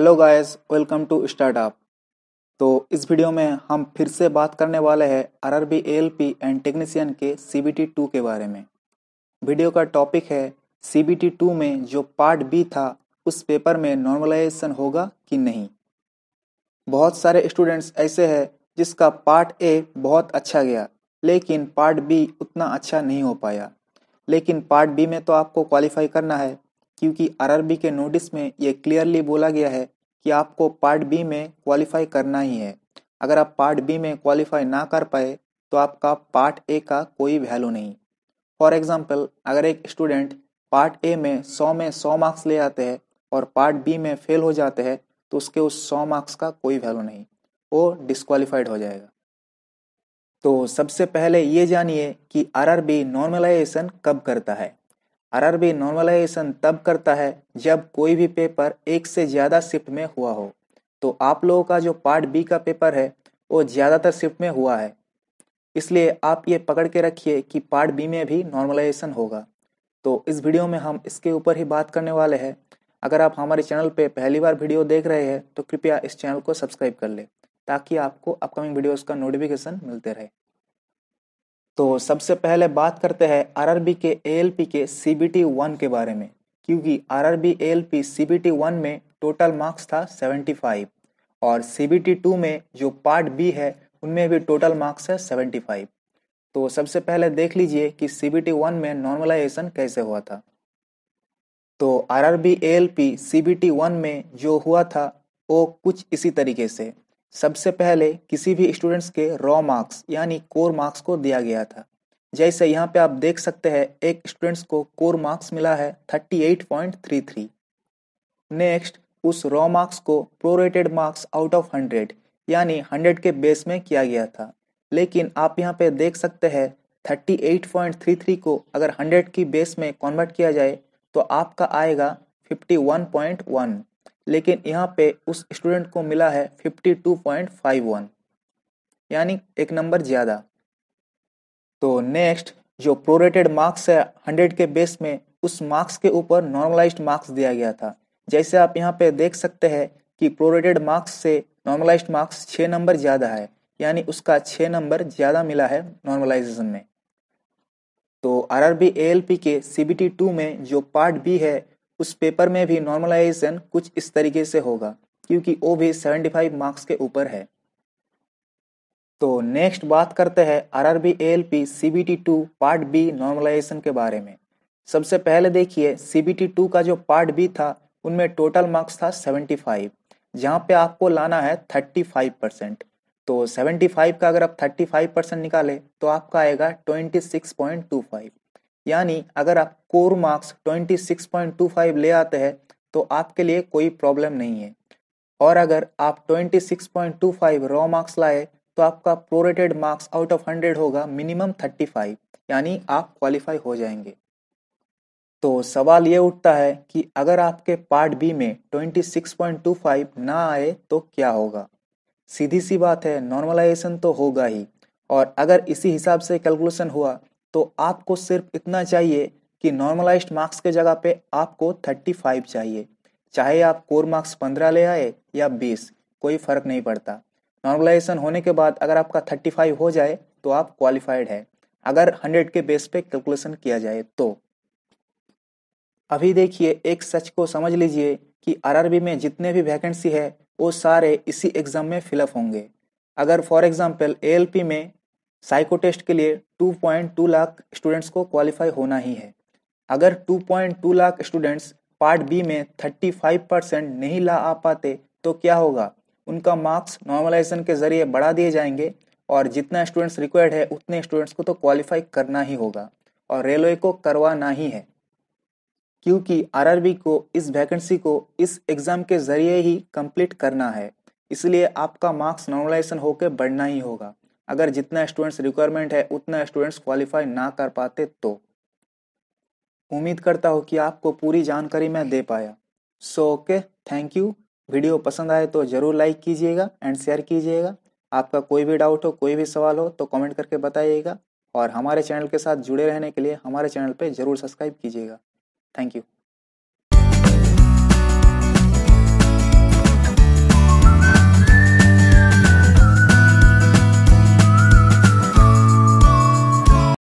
hello guys welcome to startup तो इस video में हम फिर से बात करने वाले हैं R R B L P and technician के सी बी टी टू के बारे में वीडियो का टॉपिक है सी बी टी टू में जो पार्ट बी था उस पेपर में नॉर्मलाइजेशन होगा कि नहीं बहुत सारे स्टूडेंट्स ऐसे हैं जिसका पार्ट ए बहुत अच्छा गया लेकिन पार्ट बी उतना अच्छा नहीं हो पाया लेकिन पार्ट बी में तो आपको क्वालिफाई करना है क्योंकि आरआरबी के नोटिस में ये क्लियरली बोला गया है कि आपको पार्ट बी में क्वालिफाई करना ही है अगर आप पार्ट बी में क्वालिफाई ना कर पाए तो आपका पार्ट ए का कोई वैल्यू नहीं फॉर एग्जाम्पल अगर एक स्टूडेंट पार्ट ए में सौ में सौ मार्क्स ले आते हैं और पार्ट बी में फेल हो जाते हैं तो उसके उस सौ मार्क्स का कोई वैल्यू नहीं वो डिस्कालीफाइड हो जाएगा तो सबसे पहले ये जानिए कि आरआरबी नॉर्मलाइजेशन कब करता है आरआरबी नॉर्मलाइजेशन तब करता है जब कोई भी पेपर एक से ज़्यादा शिफ्ट में हुआ हो तो आप लोगों का जो पार्ट बी का पेपर है वो ज़्यादातर शिफ्ट में हुआ है इसलिए आप ये पकड़ के रखिए कि पार्ट बी में भी नॉर्मलाइजेशन होगा तो इस वीडियो में हम इसके ऊपर ही बात करने वाले हैं अगर आप हमारे चैनल पे पहली बार वीडियो देख रहे हैं तो कृपया इस चैनल को सब्सक्राइब कर लें ताकि आपको अपकमिंग वीडियोस का नोटिफिकेशन मिलते रहे तो सबसे पहले बात करते हैं आरआरबी के एएलपी के सीबीटी वन के बारे में क्योंकि आरआरबी एएलपी सीबीटी वन में टोटल मार्क्स था 75 और सीबीटी टू में जो पार्ट बी है उनमें भी टोटल मार्क्स है 75 तो सबसे पहले देख लीजिए कि सीबीटी वन में नॉर्मलाइजेशन कैसे हुआ था तो आरआरबी एएलपी सीबीटी वन में जो हुआ था वो कुछ इसी तरीके से सबसे पहले किसी भी स्टूडेंट्स के रॉ मार्क्स यानी कोर मार्क्स को दिया गया था जैसे यहाँ पे आप देख सकते हैं एक स्टूडेंट्स को कोर मार्क्स मिला है 38.33 नेक्स्ट उस रॉ मार्क्स को प्रोरेटेड मार्क्स आउट ऑफ 100 यानी 100 के बेस में किया गया था लेकिन आप यहाँ पे देख सकते हैं 38.33 को अगर 100 की बेस में कन्वर्ट किया जाए तो आपका आएगा वन लेकिन यहाँ पे उस स्टूडेंट को मिला है 52.51 यानी एक नंबर ज़्यादा तो नेक्स्ट जो प्रोरेटेड मार्क्स है हंड्रेड के बेस में उस मार्क्स के ऊपर नॉर्मलाइज्ड मार्क्स दिया गया था जैसे आप यहाँ पे देख सकते हैं कि प्रोरेटेड मार्क्स से नॉर्मलाइज्ड मार्क्स छः नंबर ज़्यादा है यानी उसका छः नंबर ज़्यादा मिला है नॉर्मलाइजेशन में तो R R B A L P के सी बी टी टू में जो पार्ट बी है उस पेपर में भी नॉर्मलाइजेशन कुछ इस तरीके से होगा क्योंकि वो भी सेवेंटी फाइव मार्क्स के ऊपर है तो नेक्स्ट बात करते हैं R R B L P C B T two part B normalisation के बारे में सबसे पहले देखिए सी बी टी टू का जो पार्ट बी था उनमें टोटल मार्क्स था फाइव जहाँ पे आपको लाना है थर्टी फाइव परसेंट तो फाइव का अगर आप थर्टी फाइव परसेंट निकाले तो आपका आएगा twenty six point two five यानी अगर आप कोर मार्क्स 26.25 ले आते हैं तो आपके लिए कोई प्रॉब्लम नहीं है और अगर आप 26.25 रॉ मार्क्स लाए तो आपका प्रोरेटेड मार्क्स आउट ऑफ 100 होगा मिनिमम 35 यानी आप क्वालिफाई हो जाएंगे तो सवाल ये उठता है कि अगर आपके पार्ट बी में 26.25 ना आए तो क्या होगा सीधी सी बात है नॉर्मलाइजेशन तो होगा ही और अगर इसी हिसाब से कैलकुलेशन हुआ तो आपको सिर्फ इतना चाहिए कि नॉर्मलाइज मार्क्स के जगह पे आपको 35 चाहिए चाहे आप कोर मार्क्स 15 ले आए या 20 कोई फर्क नहीं पड़ता नॉर्मलाइजेशन होने के बाद अगर आपका 35 हो जाए तो आप क्वालिफाइड है अगर 100 के बेस पे कैलकुलेशन किया जाए तो अभी देखिए एक सच को समझ लीजिए कि आर में जितने भी वैकेंसी है वो सारे इसी एग्जाम में फिलअप होंगे अगर फॉर एग्जाम्पल ए में साइको टेस्ट के लिए 2.2 लाख स्टूडेंट्स को क्वालिफाई होना ही है अगर 2.2 लाख स्टूडेंट्स पार्ट बी में 35 परसेंट नहीं ला आ पाते तो क्या होगा उनका मार्क्स नॉर्मलाइजेशन के जरिए बढ़ा दिए जाएंगे और जितना स्टूडेंट्स रिक्वायर्ड है उतने स्टूडेंट्स को तो क्वालिफाई करना ही होगा और रेलवे को करवाना ही है क्योंकि आरआरबी को इस वैकेंसी को इस एग्ज़ाम के ज़रिए ही कंप्लीट करना है इसलिए आपका मार्क्स नॉर्मलाइजेशन होकर बढ़ना ही होगा अगर जितना स्टूडेंट्स रिक्वायरमेंट है उतना स्टूडेंट्स क्वालिफाई ना कर पाते तो उम्मीद करता हूँ कि आपको पूरी जानकारी मैं दे पाया so okay thank you video पसंद आए तो ज़रूर लाइक कीजिएगा एंड शेयर कीजिएगा आपका कोई भी डाउट हो कोई भी सवाल हो तो कमेंट करके बताइएगा और हमारे चैनल के साथ जुड़े रहने के लिए हमारे चैनल पर ज़रूर सब्सक्राइब कीजिएगा थैंक यू